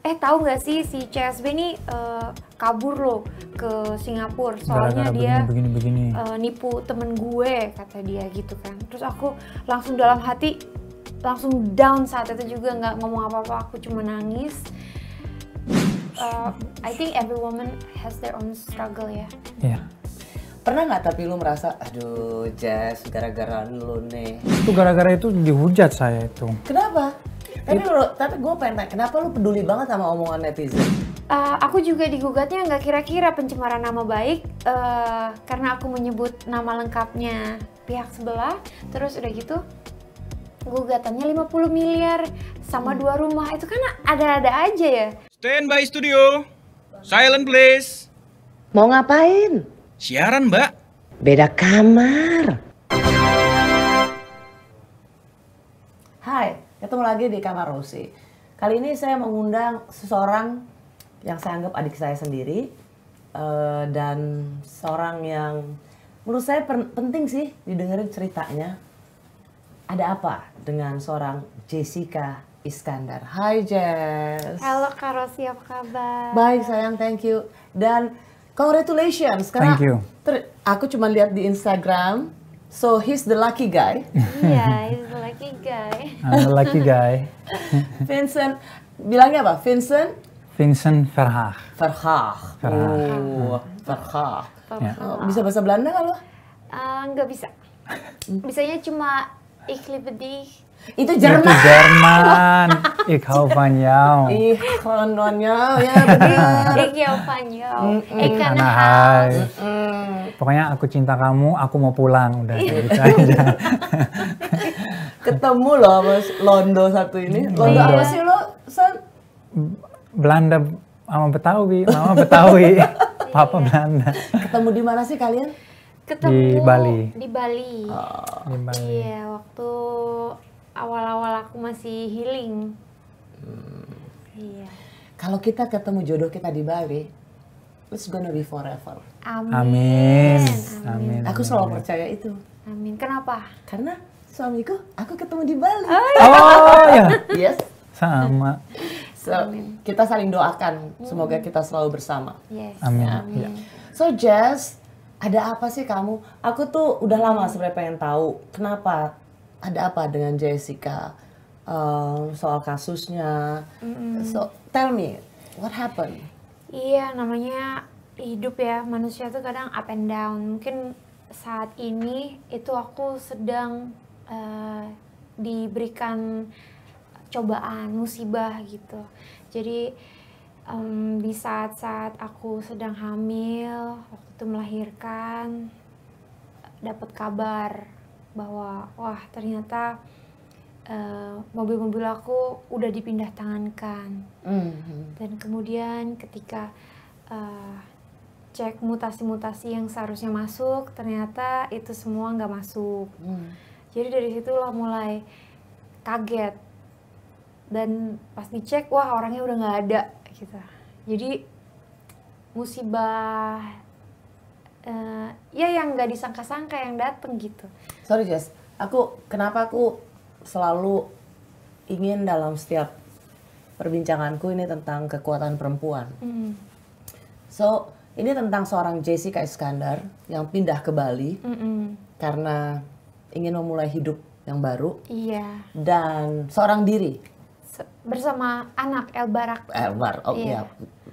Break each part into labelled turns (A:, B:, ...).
A: eh tahu nggak sih si CSB ini uh, kabur loh ke Singapura soalnya Gara -gara dia begini,
B: begini, begini. Uh,
A: nipu temen gue kata dia gitu kan terus aku langsung dalam hati langsung down saat itu juga nggak ngomong apa-apa aku cuma nangis uh, I think every woman has their own struggle ya
C: yeah. yeah.
D: Pernah nggak tapi lu merasa, aduh Jess, gara-gara lu nih?
B: Itu gara-gara itu dihujat saya itu.
A: Kenapa? Tapi itu, lo, tapi gue pengen tanya, kenapa lu peduli banget sama omongan netizen? Uh, aku juga digugatnya nggak kira-kira pencemaran nama baik uh, karena aku menyebut nama lengkapnya pihak sebelah, terus udah gitu gugatannya 50 miliar sama dua rumah itu kan ada-ada aja ya. Stand by studio, silent please. Mau ngapain? Siaran mbak.
D: Beda kamar. Hai, Ketemu lagi di Kamar Rosie. Kali ini saya mengundang seseorang yang saya anggap adik saya sendiri uh, dan seorang yang menurut saya penting sih didengarin ceritanya. Ada apa dengan seorang Jessica Iskandar? Hai Jess.
A: Halo Kak Rosi, apa kabar?
D: Baik sayang, thank you. Dan congratulations karena thank you. aku cuma lihat di Instagram So he's the lucky guy.
C: Iya,
B: yeah, he's the lucky guy. I'm a lucky guy.
D: Vincent, bilangnya apa? Vincent?
B: Vincent Verhaag.
D: Verhaag.
B: Verhaag.
A: Oh, hmm. oh, bisa bahasa Belanda nggak lo? Eh, nggak bisa. Hmm. Bisanya cuma ich liebe dich. Itu
B: Jerman. Itu Jerman. ich hau van jou.
A: Ich
D: hau van jou, ya benar. ich hau van jou. Mm, mm. Ich kann mm, Pokoknya
B: aku cinta kamu, aku mau pulang. Udah, iya. gitu aja
D: ketemu loh sama Londo satu ini. Hmm, Londo apa sih lo?
B: Belanda sama Betawi, mama Betawi, papa Belanda.
D: Ketemu di mana sih kalian?
A: Ketemu di Bali. Di Bali. Oh. Di Bali. Iya, waktu awal-awal aku masih healing. Hmm. Iya.
D: Kalau kita ketemu jodoh kita di Bali, it's gonna be forever. Amin. Amin. Amin. Amin. Aku selalu percaya itu. Amin. Kenapa? Karena suamiku aku ketemu di Bali oh ya yes
B: sama
D: so, kita saling doakan hmm. semoga kita selalu bersama
C: yes. Amin. Amin. Iya.
D: so Jess ada apa sih kamu aku tuh udah lama sebenarnya pengen tahu kenapa ada apa dengan Jessica um, soal kasusnya.
A: hmm So tell me,
D: what happened?
A: Iya, namanya hidup ya. Manusia tuh kadang up and down. Mungkin saat ini itu aku sedang Eh, diberikan cobaan musibah gitu jadi um, di saat-saat aku sedang hamil waktu itu melahirkan dapat kabar bahwa wah ternyata eh, mobil-mobil uh, aku udah dipindah tangankan
C: mm-hmm. dan
A: kemudian ketika uh, cek mutasi-mutasi yang seharusnya masuk ternyata itu semua nggak masuk mm jadi dari situlah mulai kaget dan pas dicek wah orangnya udah nggak ada gitu jadi musibah uh, ya yang nggak disangka-sangka yang dateng gitu sorry Jess aku kenapa
D: aku selalu ingin dalam setiap perbincanganku ini tentang kekuatan perempuan mm. so ini tentang seorang Jessica Iskandar yang pindah ke Bali mm -mm. karena ingin memulai hidup yang baru. Iya. Dan seorang diri. Se
A: bersama anak Elbarak. Elbar, oh iya. iya.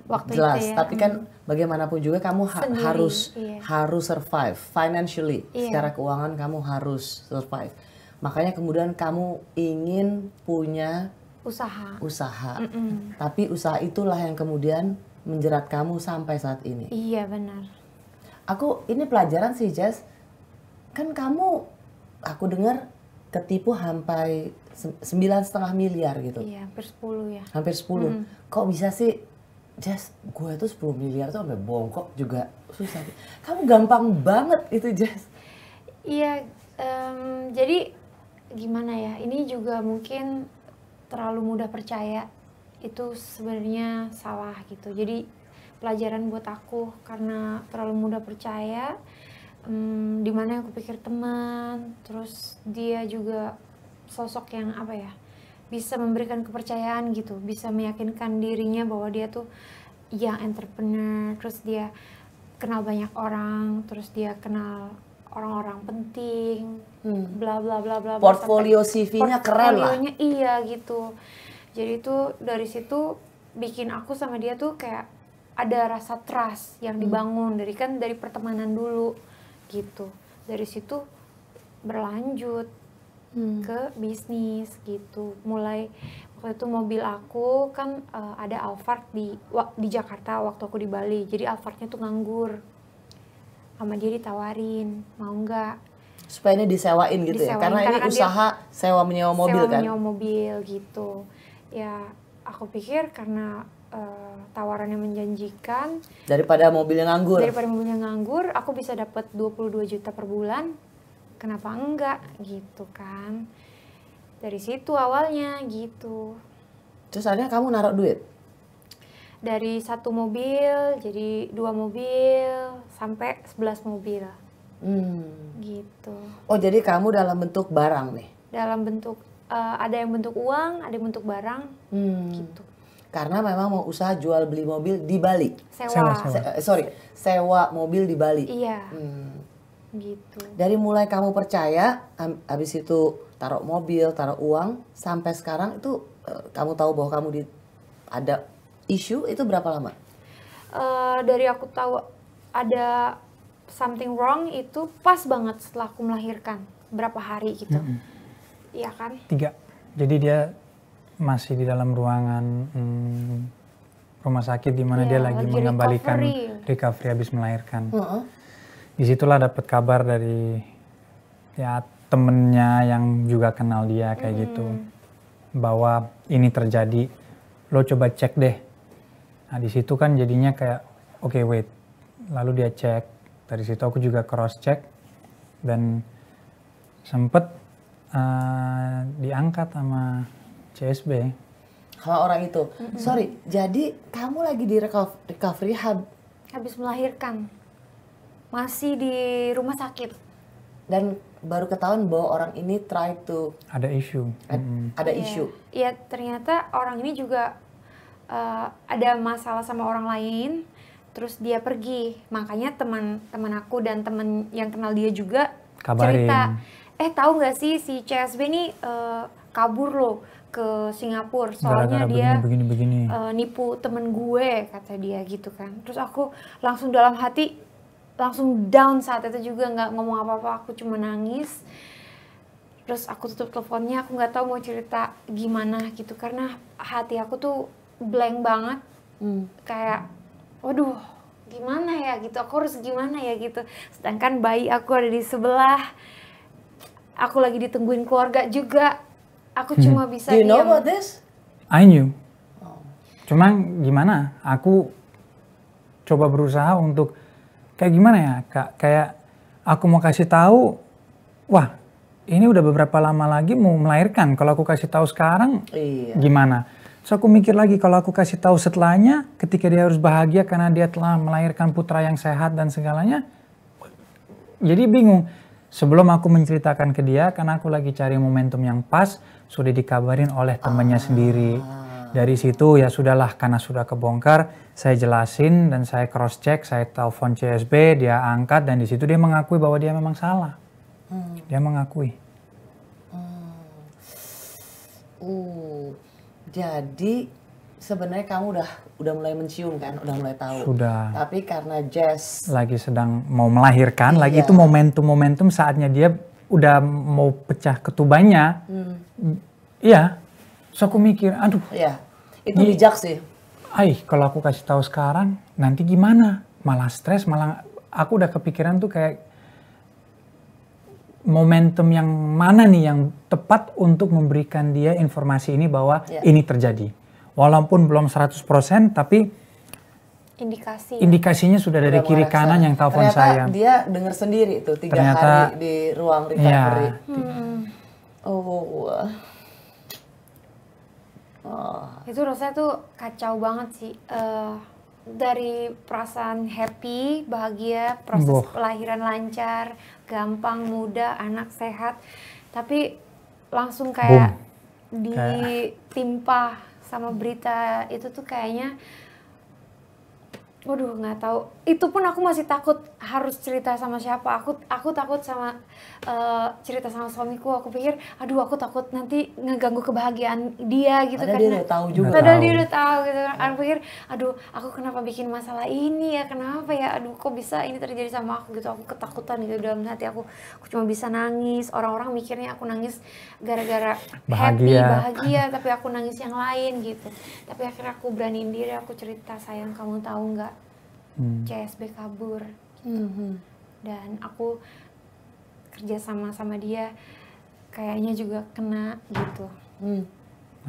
A: Waktu Jelas, itu ya. tapi kan
D: mm. bagaimanapun juga kamu ha Sendiri, harus iya. harus survive financially. Iya. Secara keuangan kamu harus survive. Makanya kemudian kamu ingin punya usaha. Usaha. Mm -mm. Tapi usaha itulah yang kemudian menjerat kamu sampai saat ini.
A: Iya, benar.
D: Aku ini pelajaran sih, Jess. Kan kamu aku dengar ketipu sampai sembilan setengah miliar gitu. Iya,
A: hampir sepuluh ya. Hampir sepuluh. Hmm.
D: Kok bisa sih Jess, gue tuh sepuluh miliar tuh sampai bongkok juga susah. Kamu gampang banget itu Jess.
A: Iya, um, jadi gimana ya? Ini juga mungkin terlalu mudah percaya itu sebenarnya salah gitu. Jadi pelajaran buat aku karena terlalu mudah percaya hmm, dimana aku pikir teman terus dia juga sosok yang apa ya bisa memberikan kepercayaan gitu bisa meyakinkan dirinya bahwa dia tuh yang entrepreneur terus dia kenal banyak orang terus dia kenal orang-orang penting hmm. bla bla bla bla portfolio CV-nya keren lah iya gitu jadi itu dari situ bikin aku sama dia tuh kayak ada rasa trust yang hmm. dibangun hmm. dari kan dari pertemanan dulu gitu dari situ berlanjut hmm. ke bisnis gitu mulai waktu itu mobil aku kan uh, ada Alphard di di Jakarta waktu aku di Bali jadi Alphardnya tuh nganggur sama dia ditawarin mau nggak
D: supaya ini disewain gitu ya? disewain, ya karena, karena ini kan usaha sewa menyewa mobil sewa kan sewa menyewa
A: mobil gitu ya aku pikir karena uh, tawaran yang menjanjikan
D: daripada mobil yang nganggur daripada
A: mobil yang nganggur aku bisa dapat 22 juta per bulan kenapa enggak gitu kan dari situ awalnya gitu
D: terus akhirnya kamu naruh duit
A: dari satu mobil jadi dua mobil sampai sebelas mobil
D: hmm. gitu oh jadi kamu dalam bentuk barang nih
A: dalam bentuk uh, ada yang bentuk uang ada yang bentuk barang
D: hmm. gitu karena memang mau usaha jual beli mobil di Bali. Sewa. sewa, sewa. Se eh, sorry, sewa mobil di Bali. Iya. Hmm. Gitu. Dari mulai kamu percaya, habis itu taruh mobil, taruh uang, sampai sekarang itu uh, kamu tahu bahwa kamu di ada isu itu berapa lama?
A: Uh, dari aku tahu ada something wrong itu pas banget setelah aku melahirkan berapa hari gitu, mm -hmm. iya kan?
B: Tiga. Jadi dia masih di dalam ruangan hmm, rumah sakit di mana yeah, dia lagi, mengembalikan recovery. recovery habis melahirkan. Uh huh Disitulah dapat kabar dari ya temennya yang juga kenal dia kayak mm. gitu bahwa ini terjadi. Lo coba cek deh. Nah di situ kan jadinya kayak oke okay, wait. Lalu dia cek. Dari situ aku juga cross check dan sempet uh, diangkat sama CSB kalau orang itu mm
A: -hmm. sorry jadi
B: kamu lagi di recovery hub.
A: habis melahirkan masih di rumah sakit
D: dan baru ketahuan bahwa orang ini try to
B: ada isu mm -hmm.
D: ada yeah. isu
A: iya, ternyata orang ini juga uh, ada masalah sama orang lain terus dia pergi makanya teman-teman aku dan teman yang kenal dia juga Kabarin. cerita eh tahu nggak sih si CSB ini uh, kabur loh ke Singapura soalnya dia begini, begini, begini. Uh, nipu temen gue kata dia gitu kan terus aku langsung dalam hati langsung down saat itu juga nggak ngomong apa-apa aku cuma nangis terus aku tutup teleponnya aku nggak tahu mau cerita gimana gitu karena hati aku tuh blank banget hmm. kayak waduh gimana ya gitu aku harus gimana ya gitu sedangkan bayi aku ada di sebelah aku lagi ditungguin keluarga juga Aku cuma hmm. bisa Do you know diam. about this?
B: I knew. Oh. Cuman gimana? Aku coba berusaha untuk kayak gimana ya? Kak, kayak aku mau kasih tahu, wah, ini udah beberapa lama lagi mau melahirkan. Kalau aku kasih tahu sekarang, iya. gimana? So aku mikir lagi kalau aku kasih tahu setelahnya, ketika dia harus bahagia karena dia telah melahirkan putra yang sehat dan segalanya, jadi bingung. Sebelum aku menceritakan ke dia, karena aku lagi cari momentum yang pas, sudah dikabarin oleh temannya ah. sendiri. Dari situ ya sudahlah, karena sudah kebongkar, saya jelasin dan saya cross check, saya telepon CSB, dia angkat dan di situ dia mengakui bahwa dia memang salah. Hmm. Dia mengakui.
D: Hmm. Uh, jadi sebenarnya kamu udah udah mulai mencium kan, udah mulai tahu. Sudah. Tapi karena Jazz
B: lagi sedang mau melahirkan, iya. lagi itu momentum-momentum saatnya dia udah mau pecah ketubanya. Hmm. Iya. So aku mikir, aduh. Iya. Itu ini, bijak sih. Ai, kalau aku kasih tahu sekarang, nanti gimana? Malah stres, malah aku udah kepikiran tuh kayak momentum yang mana nih yang tepat untuk memberikan dia informasi ini bahwa yeah. ini terjadi walaupun belum 100% tapi
A: indikasi indikasinya
B: sudah dari kiri kanan yang telepon saya.
D: dia dengar sendiri itu. tiga Ternyata, hari di ruang iya. recovery. Ya.
C: Hmm.
A: Oh. Oh. Itu rasanya tuh kacau banget sih. Uh, dari perasaan happy, bahagia, proses Boh. kelahiran lancar, gampang, muda, anak sehat, tapi langsung kayak Boom. ditimpa kayak sama berita itu tuh kayaknya waduh nggak tahu itu pun aku masih takut harus cerita sama siapa aku aku takut sama uh, cerita sama suamiku aku pikir aduh aku takut nanti ngeganggu kebahagiaan dia gitu padahal kan. dia udah tahu juga padahal dia udah tahu gitu kan aku pikir aduh aku kenapa bikin masalah ini ya kenapa ya aduh kok bisa ini terjadi sama aku gitu aku ketakutan gitu dalam hati aku aku cuma bisa nangis orang-orang mikirnya aku nangis gara-gara happy bahagia tapi aku nangis yang lain gitu tapi akhirnya aku beraniin diri aku cerita sayang kamu tahu nggak hmm. CSB kabur gitu. hmm. dan aku kerja sama sama dia kayaknya juga kena gitu hmm.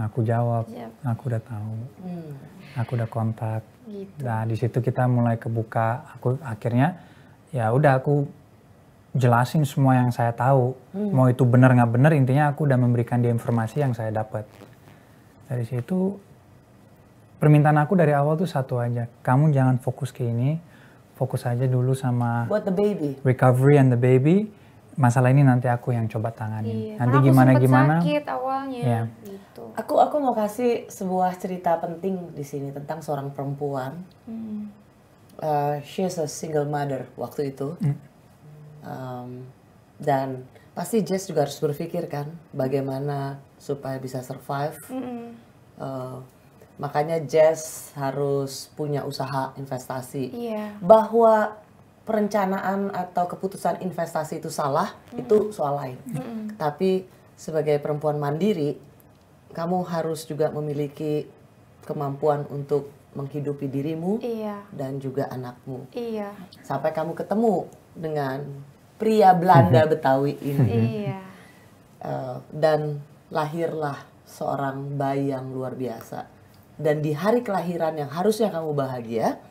B: aku jawab yep. aku udah tahu hmm. aku udah kontak gitu. nah di situ kita mulai kebuka aku akhirnya ya udah aku jelasin semua yang saya tahu hmm. mau itu benar nggak benar intinya aku udah memberikan dia informasi yang saya dapat dari situ permintaan aku dari awal tuh satu aja kamu jangan fokus ke ini fokus aja dulu sama What the baby recovery and the baby masalah ini nanti aku yang coba tangani iya, nanti gimana
D: gimana sakit
A: awalnya yeah. gitu.
D: aku aku mau kasih sebuah cerita penting di sini tentang seorang perempuan hmm. uh, she is a single mother waktu itu hmm. um, dan pasti Jess juga harus berpikir kan bagaimana supaya bisa survive -hmm. uh, Makanya Jess harus punya usaha investasi. Yeah. Bahwa perencanaan atau keputusan investasi itu salah, mm itu soal lain. Mm -hmm. Tapi sebagai perempuan mandiri, kamu harus juga memiliki kemampuan untuk menghidupi dirimu iya. dan juga anakmu. Iya. Sampai kamu ketemu dengan pria Belanda Betawi ini. Iya. Uh, dan lahirlah seorang bayi yang luar biasa dan di hari kelahiran yang harusnya kamu bahagia,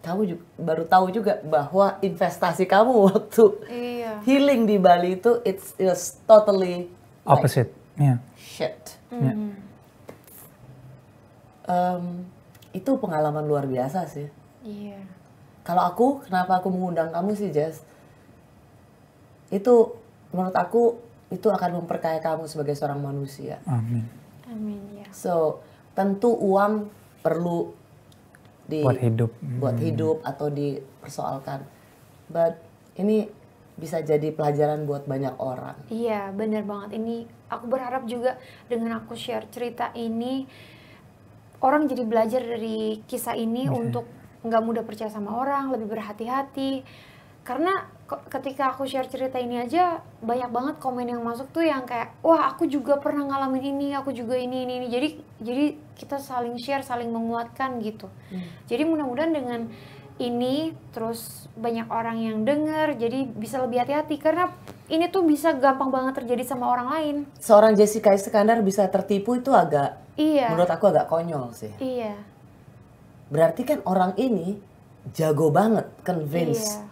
D: kamu juga, baru tahu juga bahwa investasi kamu waktu iya. healing di Bali itu it's it was totally
B: opposite,
A: yeah. shit. Mm.
D: Um, itu pengalaman luar biasa sih. Iya. Kalau aku, kenapa aku mengundang kamu sih, Jess? Itu menurut aku itu akan memperkaya kamu sebagai seorang manusia.
C: Amin. Amin
D: ya. So tentu uang perlu di buat hidup buat hmm. hidup atau dipersoalkan but ini bisa jadi pelajaran buat banyak orang
A: iya bener banget ini aku berharap juga dengan aku share cerita ini orang jadi belajar dari kisah ini iya. untuk nggak mudah percaya sama orang lebih berhati-hati karena ketika aku share cerita ini aja banyak banget komen yang masuk tuh yang kayak wah aku juga pernah ngalamin ini aku juga ini ini ini jadi jadi kita saling share saling menguatkan gitu hmm. jadi mudah-mudahan dengan ini terus banyak orang yang dengar jadi bisa lebih hati-hati karena ini tuh bisa gampang banget terjadi sama orang lain
D: seorang Jessica Iskandar bisa tertipu itu agak iya menurut aku agak konyol sih iya berarti kan orang ini jago banget convince iya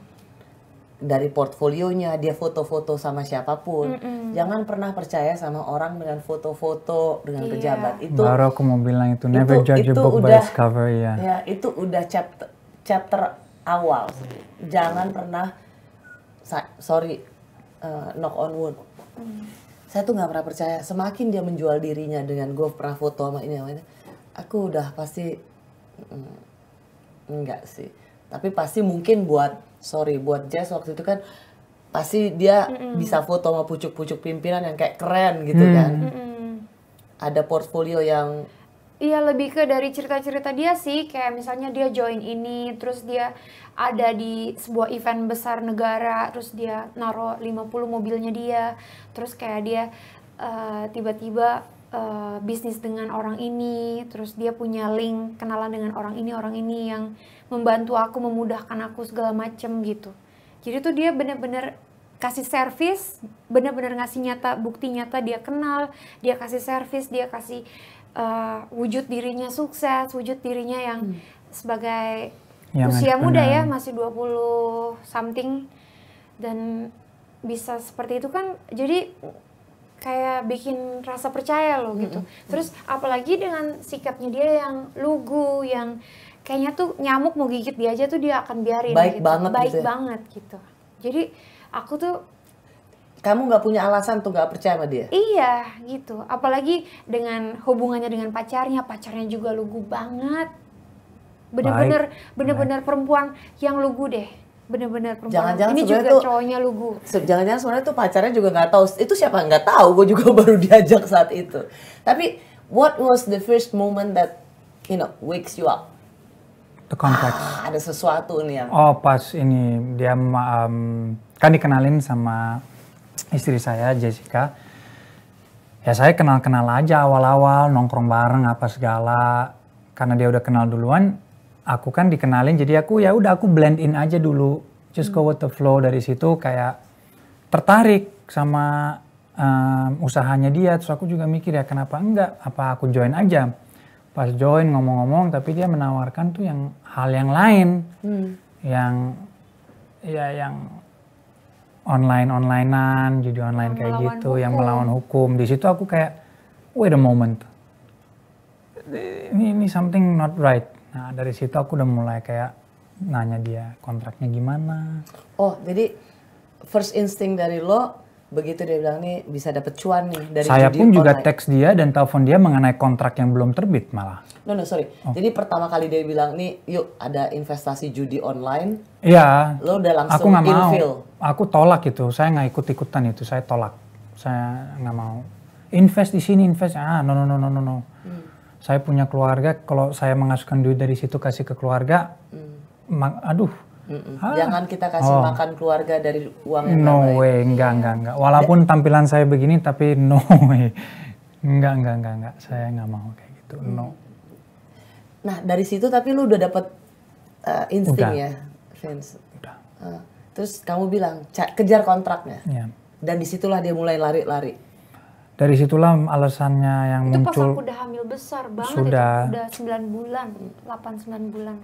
D: dari portfolionya dia foto-foto sama siapapun mm -mm. jangan pernah percaya sama orang dengan foto-foto dengan yeah. pejabat itu baru aku mau bilang itu never itu, judge itu book udah, by cover ya ya itu udah chapter chapter awal jangan pernah sorry uh, knock on wood mm. saya tuh nggak pernah percaya semakin dia menjual dirinya dengan gue pernah foto sama ini sama ini aku udah pasti mm, enggak sih tapi pasti mungkin buat sorry buat Jess waktu itu kan pasti dia mm -mm. bisa foto sama pucuk-pucuk pimpinan yang kayak keren gitu mm. kan mm -mm. ada portfolio yang
A: Iya lebih ke dari cerita-cerita dia sih kayak misalnya dia join ini terus dia ada di sebuah event besar negara terus dia naro 50 mobilnya dia terus kayak dia uh, tiba-tiba uh, bisnis dengan orang ini terus dia punya link kenalan dengan orang ini orang ini yang membantu aku memudahkan aku segala macem gitu jadi tuh dia bener-bener kasih servis bener-bener ngasih nyata bukti nyata dia kenal dia kasih servis dia kasih uh, wujud dirinya sukses wujud dirinya yang hmm. sebagai
C: yang usia muda ya
A: masih 20 something dan bisa seperti itu kan jadi kayak bikin rasa percaya loh gitu. -hmm. Terus apalagi dengan sikapnya dia yang lugu, yang kayaknya tuh nyamuk mau gigit dia aja tuh dia akan biarin baik gitu. banget baik gitu ya? banget gitu jadi aku tuh
D: kamu nggak punya alasan tuh nggak percaya sama dia
A: iya gitu apalagi dengan hubungannya dengan pacarnya pacarnya juga lugu banget bener-bener bener-bener perempuan yang lugu deh bener-bener perempuan jangan-jangan ini juga tuh, cowoknya lugu
D: jangan-jangan sebenarnya tuh pacarnya juga nggak tahu itu siapa nggak tahu gue juga baru diajak saat itu tapi what was the first moment that you know wakes you up the context. Ah, ada sesuatu nih yang.
B: Oh pas ini dia um, kan dikenalin sama istri saya Jessica. Ya saya kenal-kenal aja awal-awal nongkrong bareng apa segala. Karena dia udah kenal duluan, aku kan dikenalin jadi aku ya udah aku blend in aja dulu. Just go with the flow dari situ kayak tertarik sama um, usahanya dia. Terus aku juga mikir ya kenapa enggak? Apa aku join aja? pas join ngomong-ngomong tapi dia menawarkan tuh yang hal yang lain hmm. yang ya yang online onlinean jadi online gitu, yang kayak gitu hukum. yang melawan hukum di situ aku kayak wait a moment ini ini something not right nah dari situ aku udah mulai kayak nanya dia kontraknya gimana
D: oh jadi first instinct dari lo begitu dia bilang nih bisa dapat cuan nih dari saya pun juga online. teks
B: dia dan telepon dia mengenai kontrak yang belum terbit malah
D: no no sorry oh. jadi pertama kali dia bilang nih yuk ada investasi judi online
B: iya lo udah langsung aku nggak mau aku tolak itu saya nggak ikut ikutan itu saya tolak saya nggak mau invest di sini invest ah no no no no no no hmm. saya punya keluarga kalau saya mengasuhkan duit dari situ kasih ke keluarga hmm. aduh Mm Jangan
D: kita kasih oh. makan keluarga dari uang yang No
B: way, enggak, enggak, enggak. Walaupun tampilan saya begini, tapi no way. Enggak, enggak, enggak, enggak. Saya enggak mau kayak gitu, hmm. no.
D: Nah, dari situ tapi lu udah dapet uh, insting udah. ya, fans. Udah. Uh, terus kamu bilang, kejar kontraknya. Yeah. Dan disitulah dia mulai lari-lari
B: dari situlah alasannya yang itu muncul. Itu pas aku
A: udah hamil besar banget, sudah, itu udah 9 bulan, 8-9 bulan.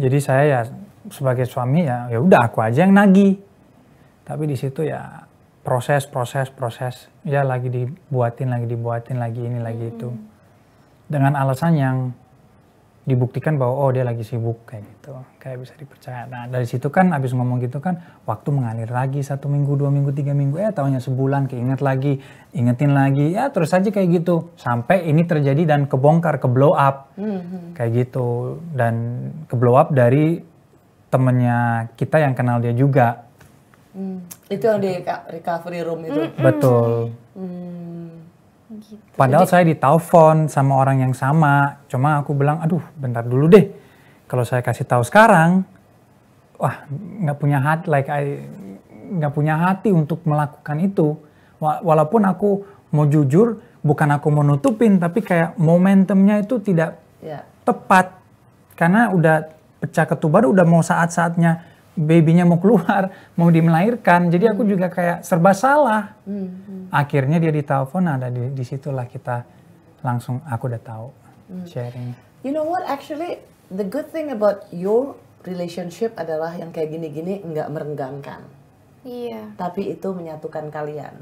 B: Jadi saya ya sebagai suami ya ya udah aku aja yang nagih tapi di situ ya proses proses proses ya lagi dibuatin lagi dibuatin lagi ini lagi itu hmm. dengan alasan yang dibuktikan bahwa oh dia lagi sibuk kayak gitu kayak bisa dipercaya nah dari situ kan abis ngomong gitu kan waktu mengalir lagi satu minggu dua minggu tiga minggu eh tahunya sebulan keinget lagi ingetin lagi ya terus aja kayak gitu sampai ini terjadi dan kebongkar ke blow up mm -hmm. kayak gitu dan ke blow up dari temennya kita yang kenal dia juga.
D: Hmm. Itu yang di recovery room itu. Mm hmm Betul. Hmm.
B: Gitu. Padahal Jadi, saya ditelepon sama orang yang sama, cuma aku bilang, aduh, bentar dulu deh. Kalau saya kasih tahu sekarang, wah nggak punya hati, like I nggak punya hati untuk melakukan itu. Walaupun aku mau jujur, bukan aku mau nutupin, tapi kayak momentumnya itu tidak yeah. tepat karena udah pecah ketuban udah mau saat-saatnya babynya mau keluar, mau dimelahirkan. Jadi aku juga kayak serba salah. Hmm, hmm. Akhirnya dia ditelepon, ada di disitulah kita langsung aku udah tahu hmm. sharing.
D: You know what? Actually, the good thing about your relationship adalah yang kayak gini-gini nggak merenggangkan. Iya. Tapi itu menyatukan kalian.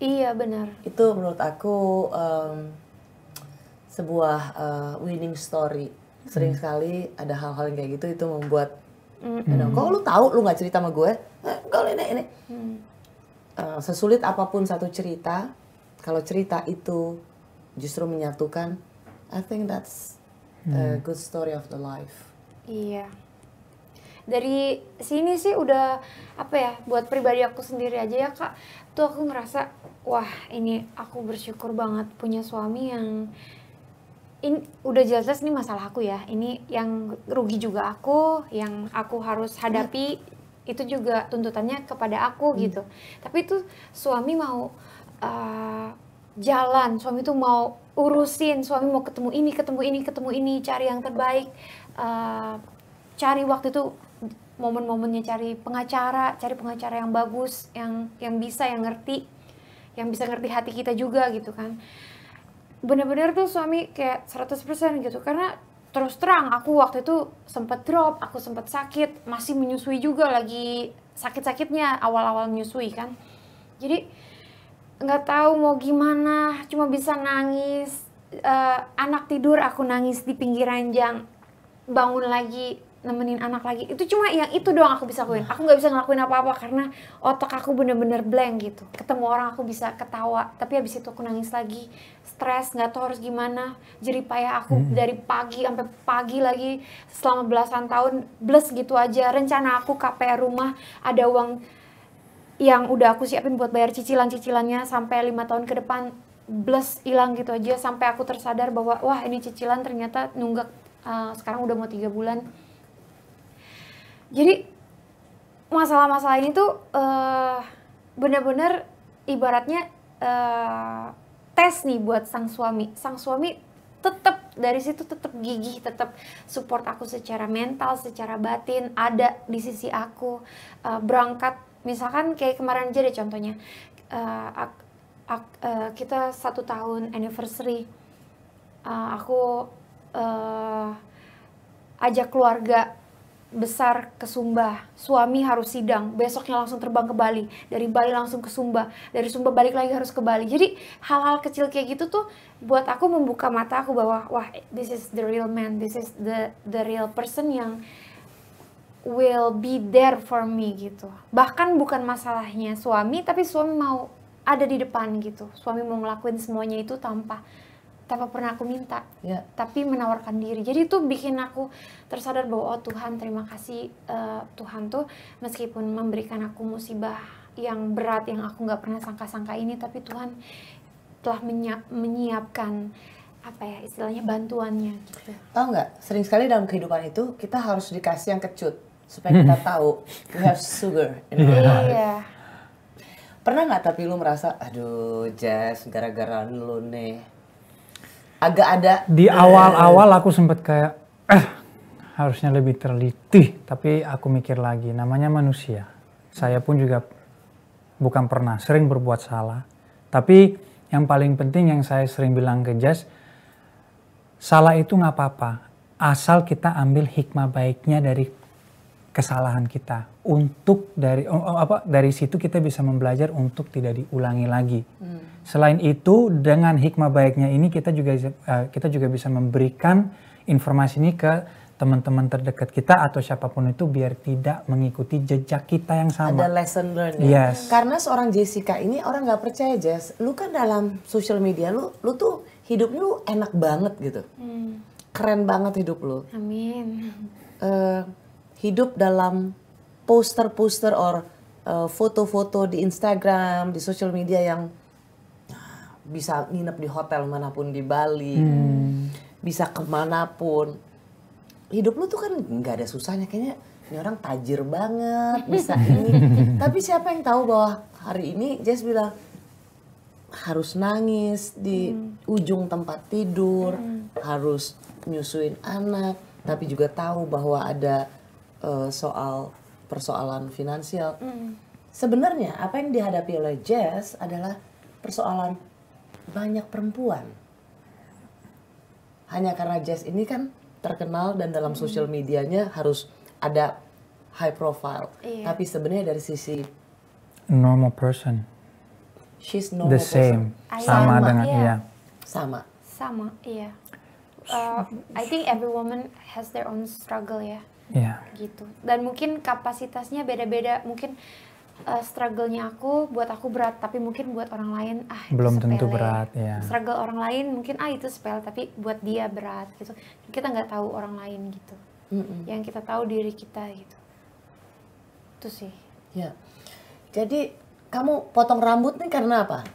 A: Iya benar.
D: Itu menurut aku um, sebuah uh, winning story sering hmm. sekali ada hal-hal yang kayak gitu itu membuat
C: hmm. kok lu
D: tahu lu nggak cerita sama gue eh, kalau ini ini hmm. uh, sesulit apapun satu cerita kalau cerita itu justru menyatukan I think that's a hmm. good story of the life
A: iya dari sini sih udah apa ya buat pribadi aku sendiri aja ya kak tuh aku ngerasa wah ini aku bersyukur banget punya suami yang ini udah jelas-jelas ini masalah aku ya. Ini yang rugi juga aku, yang aku harus hadapi itu juga tuntutannya kepada aku hmm. gitu. Tapi itu suami mau uh, jalan, suami tuh mau urusin, suami mau ketemu ini, ketemu ini, ketemu ini, cari yang terbaik, uh, cari waktu itu momen-momennya cari pengacara, cari pengacara yang bagus, yang yang bisa, yang ngerti, yang bisa ngerti hati kita juga gitu kan bener-bener tuh suami kayak 100% gitu karena terus terang aku waktu itu sempet drop, aku sempet sakit, masih menyusui juga lagi sakit-sakitnya awal-awal menyusui kan. Jadi nggak tahu mau gimana, cuma bisa nangis. Uh, anak tidur aku nangis di pinggir ranjang, bangun lagi nemenin anak lagi. Itu cuma yang itu doang aku bisa lakuin. Aku nggak bisa ngelakuin apa-apa karena otak aku bener-bener blank gitu. Ketemu orang aku bisa ketawa, tapi habis itu aku nangis lagi, stres, nggak tahu harus gimana. Jadi payah aku hmm. dari pagi sampai pagi lagi selama belasan tahun blus gitu aja. Rencana aku KPR rumah ada uang yang udah aku siapin buat bayar cicilan-cicilannya sampai lima tahun ke depan blus hilang gitu aja sampai aku tersadar bahwa wah ini cicilan ternyata nunggak uh, sekarang udah mau tiga bulan jadi masalah-masalah ini tuh uh, benar-benar ibaratnya uh, tes nih buat sang suami. Sang suami tetap dari situ tetap gigih, tetap support aku secara mental, secara batin, ada di sisi aku. Uh, berangkat misalkan kayak kemarin aja deh contohnya. Uh, ak, uh, kita satu tahun anniversary. Uh, aku uh, ajak keluarga besar ke Sumba, suami harus sidang, besoknya langsung terbang ke Bali, dari Bali langsung ke Sumba, dari Sumba balik lagi harus ke Bali. Jadi hal-hal kecil kayak gitu tuh buat aku membuka mata aku bahwa wah this is the real man, this is the the real person yang will be there for me gitu. Bahkan bukan masalahnya suami, tapi suami mau ada di depan gitu. Suami mau ngelakuin semuanya itu tanpa tanpa pernah aku minta, ya. tapi menawarkan diri. Jadi itu bikin aku tersadar bahwa oh Tuhan terima kasih uh, Tuhan tuh meskipun memberikan aku musibah yang berat yang aku nggak pernah sangka-sangka ini, tapi Tuhan telah menyiap, menyiapkan apa ya istilahnya bantuannya. Gitu.
D: Tahu nggak? Sering sekali dalam kehidupan itu kita harus dikasih yang kecut supaya kita tahu we have sugar in our iya. life. Pernah nggak tapi lu merasa, aduh Jess, gara-gara lu nih agak ada di iya, iya, awal-awal iya.
B: aku sempat kayak eh, harusnya lebih teliti, tapi aku mikir lagi namanya manusia saya pun juga bukan pernah sering berbuat salah tapi yang paling penting yang saya sering bilang ke Jas salah itu nggak apa-apa asal kita ambil hikmah baiknya dari kesalahan kita untuk dari oh, oh, apa dari situ kita bisa membelajar untuk tidak diulangi lagi. Hmm. Selain itu dengan hikmah baiknya ini kita juga eh, kita juga bisa memberikan informasi ini ke teman-teman terdekat kita atau siapapun itu biar tidak mengikuti jejak kita yang sama. Ada lesson
D: learned ya? Yes. Karena seorang Jessica ini orang nggak percaya Jess, lu kan dalam social media lu lu tuh hidup lu enak banget gitu. Hmm. Keren banget hidup lu.
A: Amin.
D: Uh, hidup dalam poster-poster or uh, foto-foto uh, di Instagram, di social media yang nah, bisa nginep di hotel manapun di Bali, hmm. bisa kemanapun. Hidup lu tuh kan nggak ada susahnya kayaknya. Ini orang tajir banget, bisa ini. Tapi siapa yang tahu bahwa hari ini Jess bilang harus nangis di hmm. ujung tempat tidur, hmm. harus nyusuin anak, tapi juga tahu bahwa ada uh, soal persoalan finansial. Mm. Sebenarnya apa yang dihadapi oleh Jess adalah persoalan banyak perempuan. Hanya karena Jess ini kan terkenal dan dalam mm. sosial medianya harus ada high profile. Yeah. Tapi sebenarnya dari sisi
B: normal person. She's normal The same. Sama, sama dengan iya. iya.
A: Sama. Sama, iya. Uh, I think every woman has their own struggle ya yeah. gitu dan mungkin kapasitasnya beda-beda mungkin uh, struggle-nya aku buat aku berat tapi mungkin buat orang lain ah belum itu tentu berat ya struggle orang lain mungkin ah itu spell tapi buat dia berat gitu kita nggak tahu orang lain gitu mm -mm. yang kita tahu diri kita gitu itu sih
D: ya jadi kamu potong rambut nih karena apa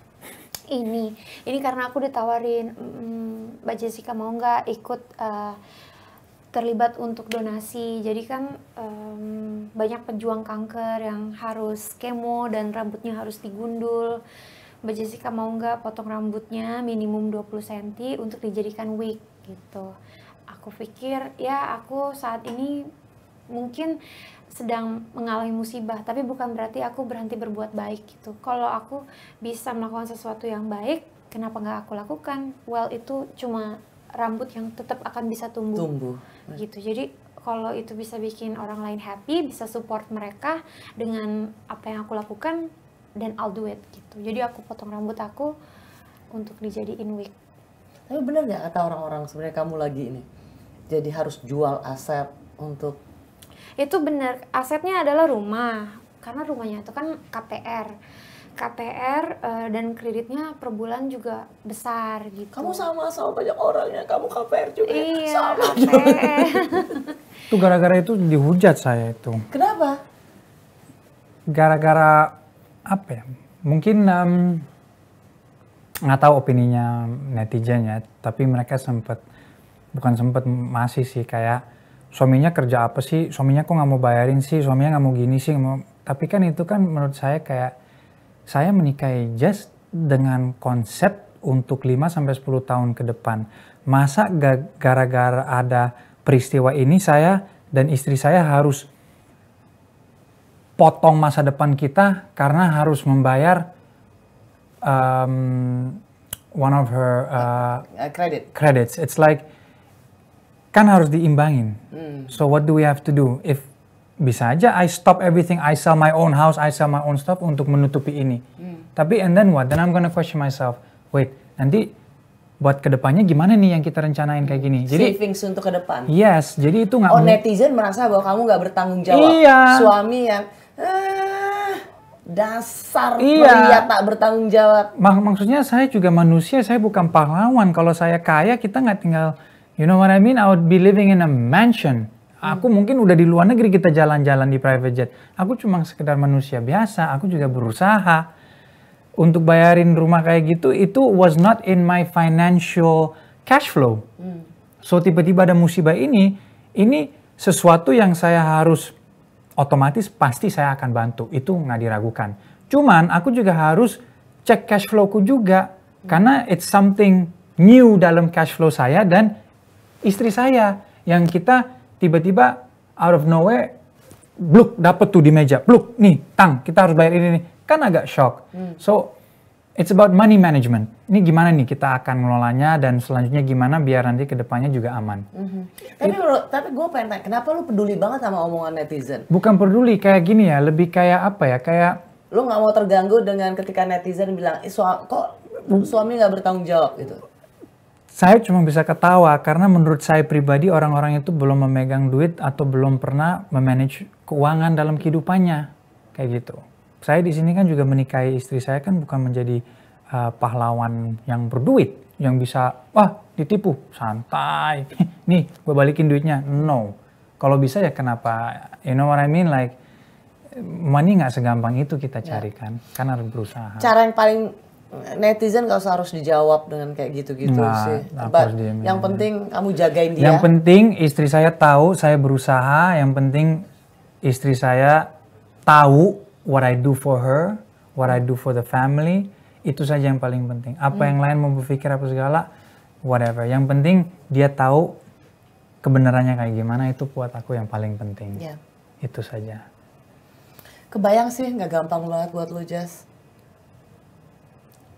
A: ini ini karena aku ditawarin mm, mbak Jessica mau nggak ikut uh, terlibat untuk donasi. Jadi kan um, banyak pejuang kanker yang harus kemo dan rambutnya harus digundul. Mbak Jessica mau nggak potong rambutnya minimum 20 cm untuk dijadikan wig gitu. Aku pikir ya aku saat ini mungkin sedang mengalami musibah, tapi bukan berarti aku berhenti berbuat baik gitu. Kalau aku bisa melakukan sesuatu yang baik, kenapa nggak aku lakukan? Well itu cuma rambut yang tetap akan bisa tumbuh. Tumbuh. Gitu. Jadi kalau itu bisa bikin orang lain happy, bisa support mereka dengan apa yang aku lakukan dan I'll do it gitu. Jadi aku potong rambut aku untuk dijadiin wig.
D: Tapi bener nggak kata orang-orang sebenarnya kamu lagi ini jadi harus jual aset untuk
A: itu bener asetnya adalah rumah karena rumahnya itu kan KPR KPR uh, eh, dan kreditnya per bulan juga besar gitu. Kamu sama sama banyak
D: orang ya, kamu KPR juga. Ya? Iya, sama KPR.
B: itu gara-gara itu dihujat saya itu. Kenapa? Gara-gara apa ya? Mungkin um, nggak tahu opininya netizen ya, tapi mereka sempat bukan sempat masih sih kayak suaminya kerja apa sih, suaminya kok nggak mau bayarin sih, suaminya nggak mau gini sih, mau. Tapi kan itu kan menurut saya kayak saya menikahi Jess dengan konsep untuk 5 sampai 10 tahun ke depan. Masa gara-gara ada peristiwa ini saya dan istri saya harus potong masa depan kita karena harus membayar um, one of her uh, eh, credit. credits. It's like kan harus diimbangin. Mm. So what do we have to do if bisa aja I stop everything, I sell my own house, I sell my own stuff untuk menutupi ini. Hmm. Tapi and then what? Then I'm gonna question myself. Wait, nanti buat kedepannya gimana nih yang kita rencanain kayak gini? Jadi
D: savings untuk ke depan.
B: Yes, jadi itu nggak. Oh
D: netizen merasa bahwa kamu nggak bertanggung jawab. Iya. Suami yang ah, dasar iya. tak
B: bertanggung jawab. Mak maksudnya saya juga manusia, saya bukan pahlawan. Kalau saya kaya kita nggak tinggal, you know what I mean? I would be living in a mansion. Aku mungkin udah di luar negeri kita jalan-jalan di private jet. Aku cuma sekedar manusia biasa, aku juga berusaha. Untuk bayarin rumah kayak gitu, itu was not in my financial cash flow. Hmm. So tiba-tiba ada musibah ini, ini sesuatu yang saya harus otomatis pasti saya akan bantu. Itu nggak diragukan. Cuman aku juga harus cek cash flow-ku juga. Hmm. Karena it's something new dalam cash flow saya dan istri saya yang kita tiba-tiba out of nowhere bluk dapet tuh di meja bluk nih tang kita harus bayar ini nih kan agak shock hmm. so it's about money management ini gimana nih kita akan ngelolanya dan selanjutnya gimana biar nanti kedepannya juga aman
D: mm-hmm. tapi It, tapi gue pengen tanya kenapa lu peduli banget sama omongan netizen
B: bukan peduli kayak gini ya lebih kayak apa ya kayak
D: lu nggak mau terganggu dengan ketika netizen bilang soal kok suami nggak bertanggung jawab gitu
B: saya cuma bisa ketawa karena menurut saya pribadi orang-orang itu belum memegang duit atau belum pernah memanage keuangan dalam kehidupannya. Kayak gitu. Saya di sini kan juga menikahi istri saya kan bukan menjadi uh, pahlawan yang berduit, yang bisa wah ditipu, santai. Nih, gue balikin duitnya. No. Kalau bisa ya kenapa? You know what I mean like money nggak segampang itu kita carikan. ya. kan karena harus berusaha.
D: Cara yang paling Eh, netizen gak usah harus dijawab dengan kayak gitu-gitu nah, sih. But, yang ya. penting kamu jagain dia. Yang
B: penting istri saya tahu saya berusaha. Yang penting istri saya tahu what I do for her, what I do for the family. Itu saja yang paling penting. Apa hmm. yang lain mau berpikir apa segala, whatever. Yang penting dia tahu kebenarannya kayak gimana itu buat aku yang paling penting. Yeah. Itu saja.
D: Kebayang sih nggak gampang banget buat lu, Jess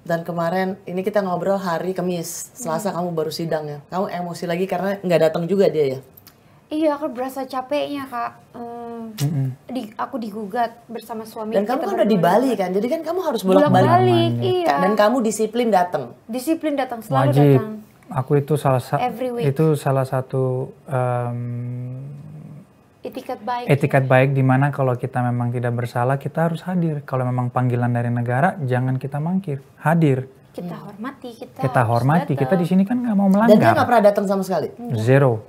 D: dan kemarin ini kita ngobrol hari Kamis Selasa hmm. kamu baru sidang ya kamu emosi lagi karena nggak datang juga dia ya
A: iya aku berasa capeknya kak hmm, di, aku digugat bersama suami dan kamu kan udah di Bali kan
D: jadi kan kamu harus bolak balik, balik iya. dan kamu disiplin datang
A: disiplin datang selalu datang
B: aku itu salah satu itu salah satu um,
A: etikat baik. Etikat
B: baik dimana kalau kita memang tidak bersalah kita harus hadir. Kalau memang panggilan dari negara jangan kita mangkir, hadir.
A: Kita hormati, kita. Kita
B: hormati, datang. kita di sini kan nggak mau melanggar. Dan dia nggak
A: pernah datang sama sekali. Zero.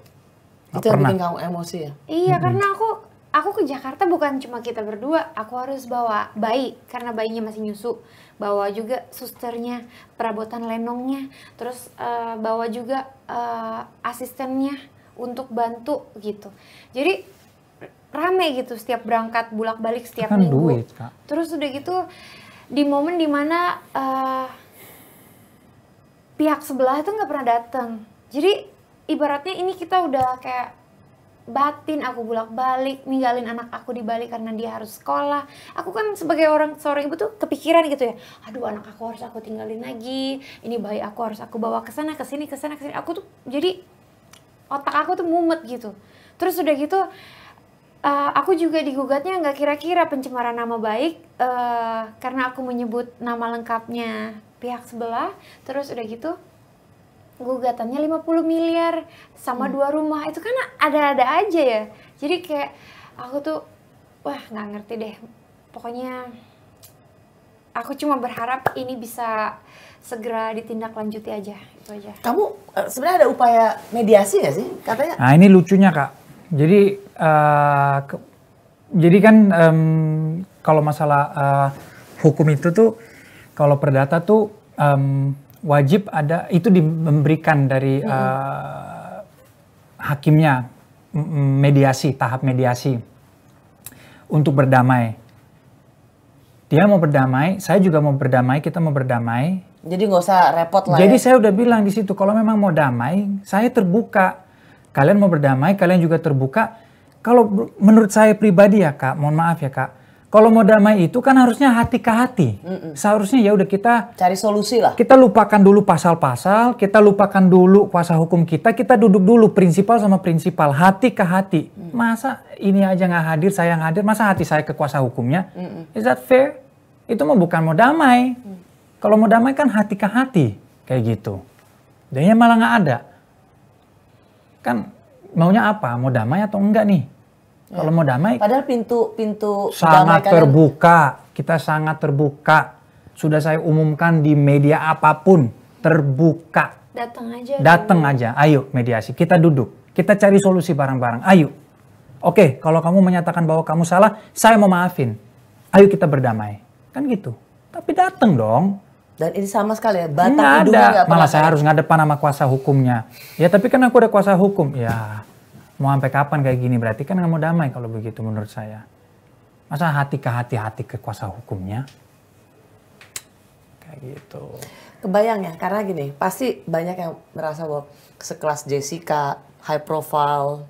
A: Gak itu yang bikin kamu emosi ya? Iya hmm. karena aku aku ke Jakarta bukan cuma kita berdua. Aku harus bawa bayi karena bayinya masih nyusu. Bawa juga susternya, perabotan lenongnya, terus uh, bawa juga uh, asistennya untuk bantu gitu. Jadi rame gitu setiap berangkat bulak balik setiap kan minggu. Duit, Kak. Terus udah gitu di momen dimana uh, pihak sebelah itu nggak pernah datang. Jadi ibaratnya ini kita udah kayak batin aku bulak balik ninggalin anak aku di Bali karena dia harus sekolah aku kan sebagai orang seorang ibu tuh kepikiran gitu ya aduh anak aku harus aku tinggalin lagi ini bayi aku harus aku bawa ke sana ke sini ke sana ke sini aku tuh jadi otak aku tuh mumet gitu terus udah gitu Eh, aku juga digugatnya nggak kira-kira pencemaran nama baik uh, karena aku menyebut nama lengkapnya pihak sebelah terus udah gitu gugatannya 50 miliar sama hmm. dua rumah itu kan ada-ada aja ya jadi kayak aku tuh wah nggak ngerti deh pokoknya aku cuma berharap ini bisa segera ditindaklanjuti aja itu aja kamu eh,
D: sebenarnya ada upaya mediasi nggak sih katanya
B: nah ini lucunya kak jadi uh, ke, jadi kan um, kalau masalah uh, hukum itu tuh kalau perdata tuh um, wajib ada itu diberikan dari mm -hmm. uh, hakimnya mediasi tahap mediasi untuk berdamai. Dia mau berdamai, saya juga mau berdamai, kita mau berdamai.
D: Jadi nggak usah repot lah. Jadi ya? saya
B: udah bilang di situ kalau memang mau damai, saya terbuka Kalian mau berdamai, kalian juga terbuka. Kalau menurut saya pribadi ya kak, mohon maaf ya kak. Kalau mau damai itu kan harusnya hati ke hati. Mm -mm. Seharusnya ya udah kita cari solusi lah. Kita lupakan dulu pasal-pasal, kita lupakan dulu kuasa hukum kita, kita duduk dulu prinsipal sama prinsipal, hati ke hati. Mm. Masa ini aja nggak hadir, saya yang hadir, masa hati saya ke kuasa hukumnya? Mm -mm. Is that fair? Itu mau bukan mau damai. Mm. Kalau mau damai kan hati ke hati kayak gitu. Dayanya malah nggak ada kan maunya apa? Mau damai atau enggak nih? Ya. Kalau mau damai,
D: padahal pintu-pintu sangat damai kan
B: terbuka. Kita sangat terbuka. Sudah saya umumkan di media apapun, terbuka.
C: Datang aja. Datang
B: aja. Ayo mediasi. Kita duduk. Kita cari solusi bareng-bareng. Ayo. Oke, kalau kamu menyatakan bahwa kamu salah, saya mau maafin. Ayo kita berdamai. Kan gitu. Tapi datang dong.
D: Dan ini sama sekali ya, batang nggak hidungnya nggak Malah saya
B: harus ngadepan sama kuasa hukumnya. Ya tapi kan aku ada kuasa hukum. Ya mau sampai kapan kayak gini berarti kan nggak mau damai kalau begitu menurut saya. Masa hati ke hati hati ke kuasa hukumnya? Kayak gitu.
D: Kebayang ya, karena gini, pasti banyak yang merasa bahwa sekelas Jessica, high profile,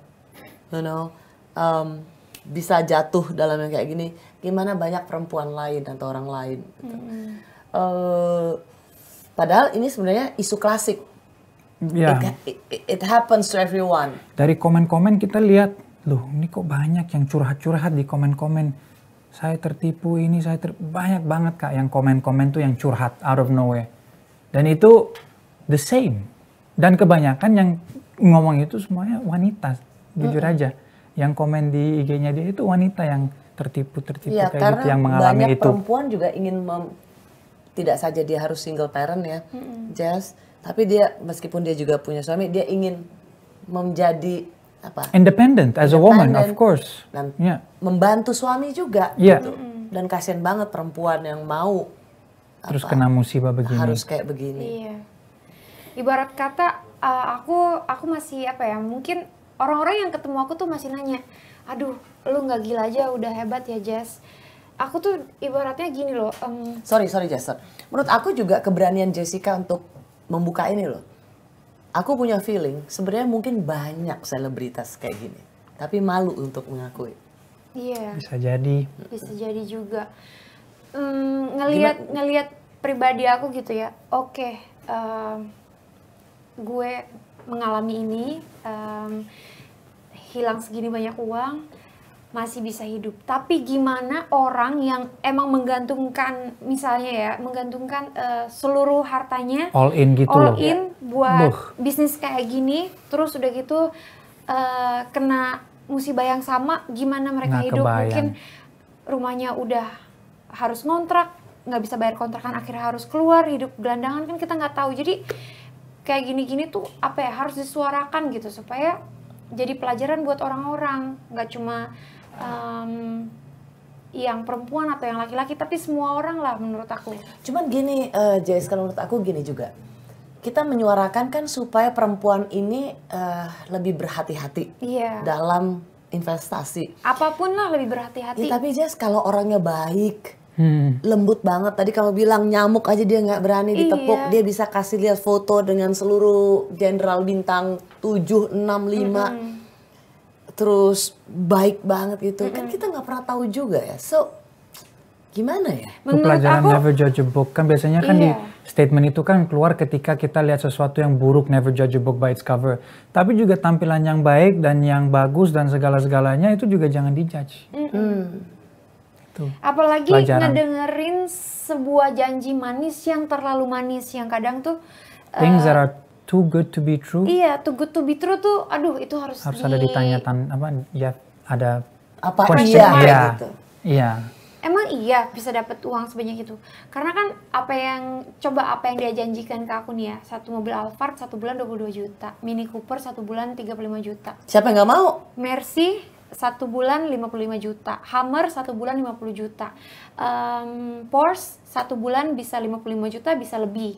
D: you know, um, bisa jatuh dalam yang kayak gini. Gimana banyak perempuan lain atau orang lain gitu. -hmm Eh, padahal ini sebenarnya isu klasik. Yeah. It, it, it happens to everyone.
B: Dari komen-komen kita lihat, loh ini kok banyak yang curhat-curhat di komen-komen. Saya tertipu ini, saya ter... banyak banget kak yang komen-komen tuh yang curhat out of nowhere. Dan itu the same. Dan kebanyakan yang ngomong itu semuanya wanita, jujur aja. Yang komen di IG-nya dia itu wanita yang tertipu-tertipu ya, kayak gitu yang mengalami itu. karena banyak perempuan
D: juga ingin tidak saja dia harus single parent ya, mm-hmm. just tapi dia meskipun dia juga punya suami, dia ingin menjadi
B: apa? Independent as a woman, of course. Dan yeah.
D: membantu suami juga yeah. gitu. Mm-hmm. Dan kasihan banget perempuan yang mau
B: terus apa, kena musibah begini. Harus kayak begini.
A: Iya. Ibarat kata uh, aku aku masih apa ya? Mungkin orang-orang yang ketemu aku tuh masih nanya, "Aduh, lu nggak gila aja udah hebat ya, Jess." aku tuh ibaratnya gini loh. Um,
D: sorry sorry Jester. Menurut aku juga keberanian Jessica untuk membuka ini loh. Aku punya feeling sebenarnya mungkin banyak selebritas kayak gini, tapi malu untuk mengakui. Iya. Yeah. Bisa jadi.
A: Bisa jadi juga. Um, ngelihat ngeliat pribadi aku gitu ya. Oke, okay, um, gue mengalami ini, um, hilang segini banyak uang masih bisa hidup. Tapi gimana orang yang emang menggantungkan misalnya ya, menggantungkan uh, seluruh hartanya all in gitu all loh. in buat Buh. bisnis kayak gini, terus udah gitu uh, kena musibah yang sama, gimana mereka nah, hidup? Kebayang. Mungkin rumahnya udah harus ngontrak, nggak bisa bayar kontrakan, akhirnya harus keluar, hidup gelandangan kan kita nggak tahu. Jadi kayak gini-gini tuh apa ya harus disuarakan gitu supaya jadi pelajaran buat orang-orang, nggak cuma um, yang perempuan atau yang laki-laki tapi semua orang lah menurut aku
D: cuman gini uh, Jess, kalau menurut aku gini juga kita menyuarakan kan supaya perempuan ini uh, lebih berhati-hati yeah. dalam investasi
A: apapun lah lebih berhati-hati ya, tapi
D: Jess, kalau orangnya baik hmm. lembut banget tadi kamu bilang nyamuk aja dia nggak berani iya. ditepuk iya. dia bisa kasih lihat foto dengan seluruh jenderal bintang 7, 6, 5 -hmm terus baik banget gitu mm -hmm. kan kita nggak pernah tahu juga ya so gimana ya
B: Menurut pelajaran aku, never judge a book kan biasanya kan iya. di statement itu kan keluar ketika kita lihat sesuatu yang buruk never judge a book by its cover tapi juga tampilan yang baik dan yang bagus dan segala segalanya itu juga jangan dijudge mm -hmm. Tuh,
A: apalagi pelajaran. ngedengerin sebuah janji manis yang terlalu manis yang kadang tuh things eh, that are
B: too good to be true.
A: Iya, too good to be true tuh aduh itu harus harus di... ada ditanyakan
B: apa ya ada
A: apa question, iya, gitu? iya gitu. Iya. Emang iya bisa dapat uang sebanyak itu. Karena kan apa yang coba apa yang dia janjikan ke aku nih ya, satu mobil Alphard satu bulan 22 juta, Mini Cooper satu bulan 35 juta. Siapa yang nggak mau? Mercy satu bulan 55 juta, Hammer satu bulan 50 juta, um, Porsche satu bulan bisa 55 juta bisa lebih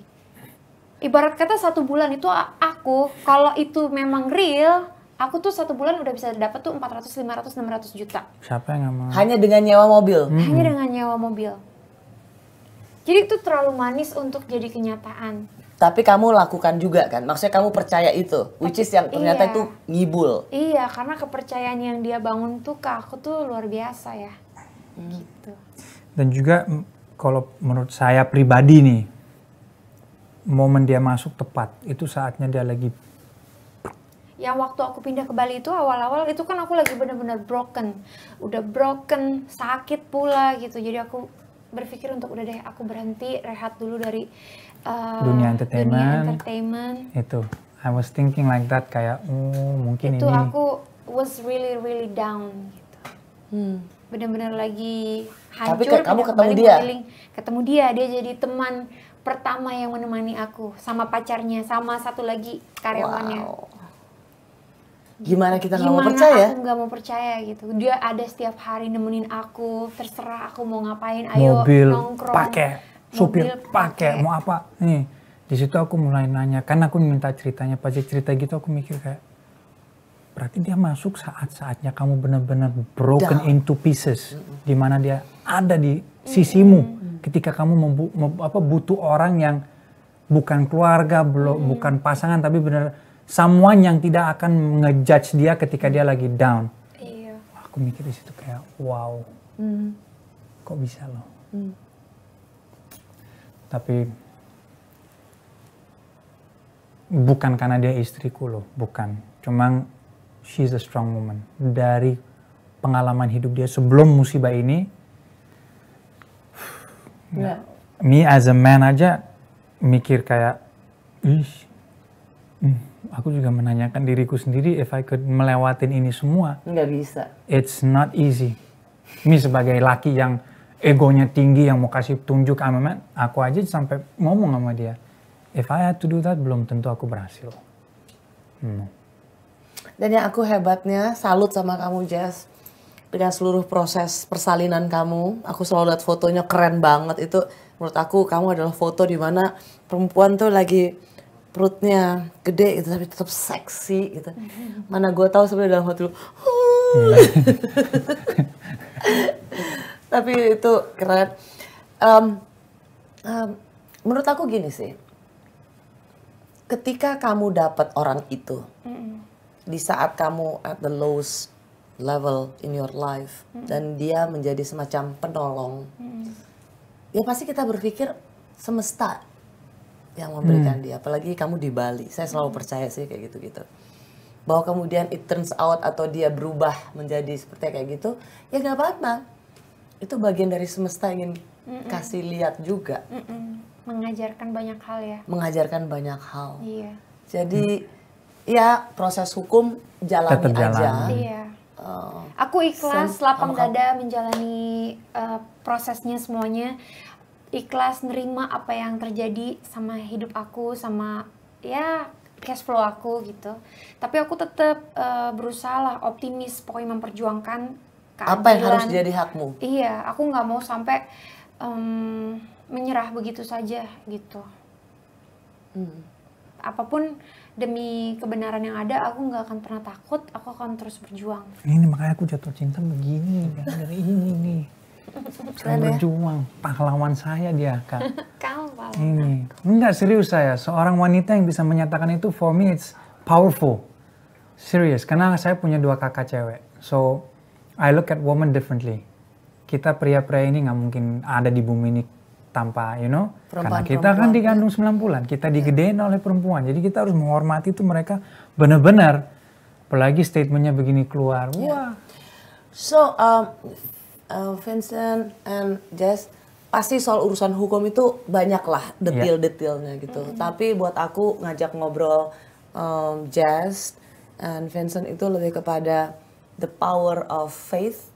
A: ibarat kata satu bulan itu aku kalau itu memang real aku tuh satu bulan udah bisa dapat tuh 400, 500, 600 juta.
D: Siapa yang gak mau? Hanya dengan nyewa mobil? Hmm. Hanya
A: dengan nyewa mobil. Jadi itu terlalu manis untuk jadi kenyataan.
D: Tapi kamu lakukan juga kan? Maksudnya kamu percaya itu, which is yang ternyata iya. itu ngibul.
A: Iya, karena kepercayaan yang dia bangun tuh ke aku tuh luar biasa ya. Hmm. Gitu.
B: Dan juga kalau menurut saya pribadi nih, momen dia masuk tepat itu saatnya dia lagi
A: yang waktu aku pindah ke Bali itu awal-awal itu kan aku lagi benar-benar broken udah broken sakit pula gitu jadi aku berpikir untuk udah deh aku berhenti rehat dulu dari uh, dunia entertainment dunia entertainment
B: itu I was thinking like that kayak oh mungkin itu ini itu aku
A: was really really down gitu hmm. bener-bener lagi hancur tapi kamu ketemu dia keliling. ketemu dia dia jadi teman pertama yang menemani aku sama pacarnya sama satu lagi karyawannya. Wow.
D: Gimana kita nggak mau percaya? Aku
A: nggak mau percaya gitu. Dia ada setiap hari nemenin aku, terserah aku mau ngapain, ayo Mobil nongkrong. Pakai
B: supir pakai mau apa nih di situ aku mulai nanya kan aku minta ceritanya pas cerita gitu aku mikir kayak berarti dia masuk saat-saatnya kamu benar-benar broken Down. into pieces mm -hmm. di mana dia ada di sisimu mm -hmm ketika kamu membu, mem, apa, butuh orang yang bukan keluarga, belum hmm. bukan pasangan, tapi benar someone yang tidak akan ngejudge dia ketika dia lagi down. Iya. Aku mikir di situ kayak wow, hmm. kok bisa loh. Hmm. Tapi bukan karena dia istriku loh, bukan. Cuman she's a strong woman. Dari pengalaman hidup dia sebelum musibah ini, Yeah. Ya. Me as a man aja mikir kayak, ih, hmm, aku juga menanyakan diriku sendiri if I could melewatin ini semua. Nggak bisa. It's not easy. Me sebagai laki yang egonya tinggi yang mau kasih tunjuk sama man, aku aja sampai ngomong sama dia. If I had to do that, belum tentu aku berhasil. Hmm.
D: Dan yang aku hebatnya, salut sama kamu Jess dengan seluruh proses persalinan kamu, aku selalu lihat fotonya keren banget itu. Menurut aku kamu adalah foto di mana perempuan tuh lagi perutnya gede gitu tapi tetap seksi gitu. Mana gue tahu sebenarnya dalam hati lu. Hmm. tapi itu keren. Um, um, menurut aku gini sih. Ketika kamu dapat orang itu, mm -hmm. di saat kamu at the lowest level in your life mm -hmm. dan dia menjadi semacam penolong mm -hmm. ya pasti kita berpikir semesta yang memberikan mm -hmm. dia apalagi kamu di Bali saya selalu mm -hmm. percaya sih kayak gitu gitu bahwa kemudian it turns out atau dia berubah menjadi seperti kayak gitu ya nggak apa-apa itu bagian dari semesta ingin
A: mm -mm. kasih
D: lihat juga
A: mm -mm. mengajarkan banyak hal ya
D: mengajarkan banyak hal iya jadi hmm. ya proses hukum jalani aja iya.
A: Oh. aku ikhlas lapang dada menjalani uh, prosesnya semuanya ikhlas nerima apa yang terjadi sama hidup aku sama ya cash flow aku gitu tapi aku tetap uh, eh, berusaha lah optimis pokoknya memperjuangkan keadilan. apa yang harus jadi hakmu iya aku nggak mau sampai um, menyerah begitu saja gitu hmm. apapun demi kebenaran yang ada aku nggak akan pernah takut aku akan terus berjuang
C: ini
B: makanya aku jatuh cinta begini dari
A: ini nih saya ya?
B: berjuang pahlawan saya dia kak kamu pahlawan ini enggak serius saya seorang wanita yang bisa menyatakan itu for me it's powerful serius karena saya punya dua kakak cewek so I look at woman differently kita pria-pria ini nggak mungkin ada di bumi ini tanpa you know perempuan, karena kita perempuan, kan dikandung 9 bulan kita iya. digedein yeah. oleh perempuan jadi kita harus menghormati itu mereka benar-benar apalagi statementnya begini keluar yeah.
D: wah so um, uh, Vincent and Jess pasti soal urusan hukum itu banyaklah iya. detail-detailnya gitu mm tapi buat aku ngajak ngobrol um, Jess and Vincent itu lebih kepada the power of faith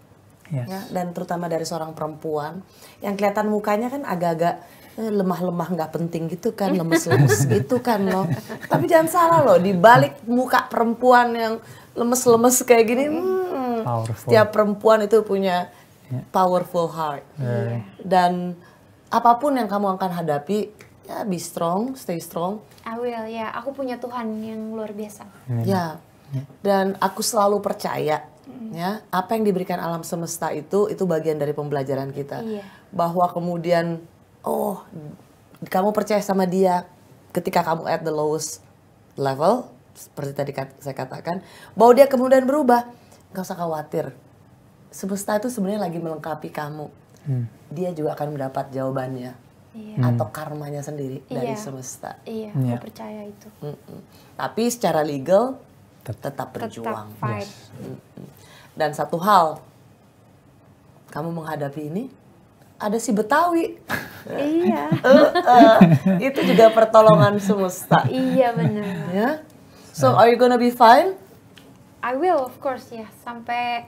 D: Ya, ya, yes. ya, dan terutama dari seorang perempuan yang kelihatan mukanya kan agak-agak eh, lemah-lemah nggak penting gitu kan lemes-lemes gitu kan loh tapi jangan salah loh di balik muka perempuan yang lemes-lemes kayak gini hmm, setiap tiap perempuan itu punya yeah. powerful heart yeah. dan apapun yang kamu akan hadapi ya be strong stay strong
A: I will ya yeah. aku punya Tuhan yang luar biasa ya yeah.
D: yeah. dan aku selalu percaya Ya, apa yang diberikan alam semesta itu itu bagian dari pembelajaran kita. Iya. Bahwa kemudian oh, kamu percaya sama dia ketika kamu at the lowest level seperti tadi saya katakan, bahwa dia kemudian berubah. Gak usah khawatir. Semesta itu sebenarnya lagi melengkapi kamu. Hmm. Dia juga akan mendapat jawabannya iya. Hmm. atau karmanya sendiri iya. dari semesta. Iya, iya. aku
A: percaya itu. Mm
D: -mm. Tapi secara legal tetap, tetap berjuang. Tetap fight. Yes. Mm -mm. Dan satu hal, kamu menghadapi ini ada si Betawi. Iya. uh, uh, itu juga pertolongan semesta. iya benar. Ya. So are you gonna be fine?
A: I will of course ya. Sampai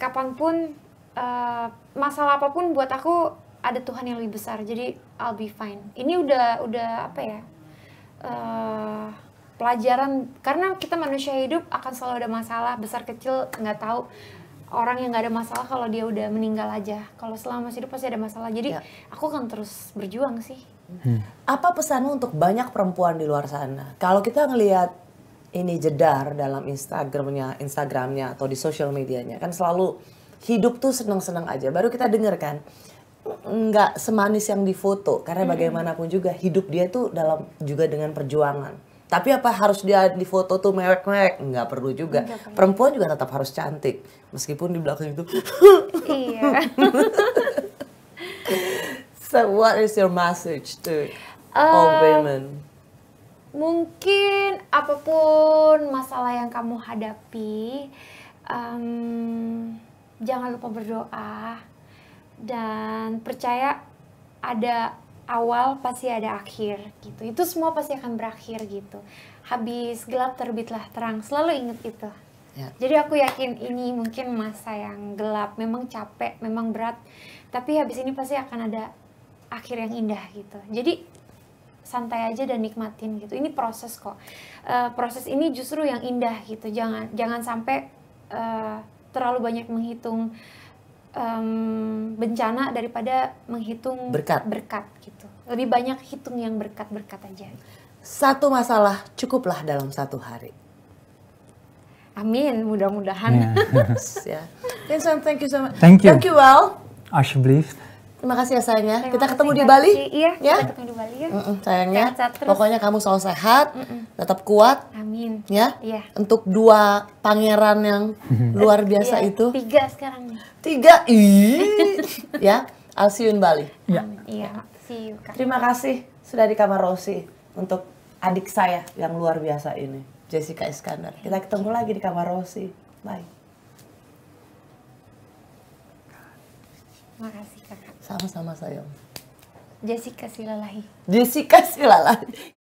A: kapanpun uh, masalah apapun buat aku ada Tuhan yang lebih besar. Jadi I'll be fine. Ini udah udah apa ya? Uh, pelajaran karena kita manusia hidup akan selalu ada masalah besar kecil nggak tahu orang yang nggak ada masalah kalau dia udah meninggal aja kalau selama masih hidup pasti ada masalah jadi ya. aku akan terus berjuang sih
D: hmm. apa pesanmu untuk banyak perempuan di luar sana kalau kita ngelihat ini jedar dalam Instagramnya Instagramnya atau di sosial medianya kan selalu hidup tuh seneng-seneng aja baru kita denger kan nggak semanis yang difoto karena hmm. bagaimanapun juga hidup dia tuh dalam juga dengan perjuangan tapi apa harus dia di foto tuh merek-merek? Nggak perlu juga. Nggak Perempuan juga tetap harus cantik. Meskipun di belakang itu. iya. so what is your message to
A: uh, all women? Mungkin apapun masalah yang kamu hadapi, um, jangan lupa berdoa dan percaya ada awal pasti ada akhir gitu. Itu semua pasti akan berakhir gitu. Habis gelap terbitlah terang. Selalu ingat itu. Ya. Jadi aku yakin ini mungkin masa yang gelap, memang capek, memang berat, tapi habis ini pasti akan ada akhir yang indah gitu. Jadi santai aja dan nikmatin gitu. Ini proses kok. Uh, proses ini justru yang indah gitu. Jangan jangan sampai uh, terlalu banyak menghitung um, bencana daripada menghitung berkat. berkat gitu. Lebih banyak hitung yang berkat-berkat aja. Satu masalah cukuplah
D: dalam satu hari.
A: Amin, mudah-mudahan. Yeah.
B: yeah.
D: Ya. thank you so much. Thank you. Thank you, well. should believe. Terima kasih ya sayangnya. Terima kita ketemu di Bali. Iya, ya? kita ketemu di Bali ya. Mm -mm, sayangnya. Sehat, sehat Pokoknya kamu selalu sehat, mm -mm. tetap kuat. Amin. Ya. Iya. Untuk dua pangeran yang mm-hmm. luar biasa iya, itu. Tiga sekarang. Tiga. Ih. ya. I'll see you in Bali.
A: Iya. Iya. See you.
D: Kak. Terima kasih sudah di kamar Rosi untuk adik saya yang luar biasa ini, Jessica Iskandar. Kita ketemu lagi di kamar Rosi. Bye.
A: Terima kasih, Kak.
D: Sama-sama sayang.
A: Jessica Silalahi. Jessica Silalahi.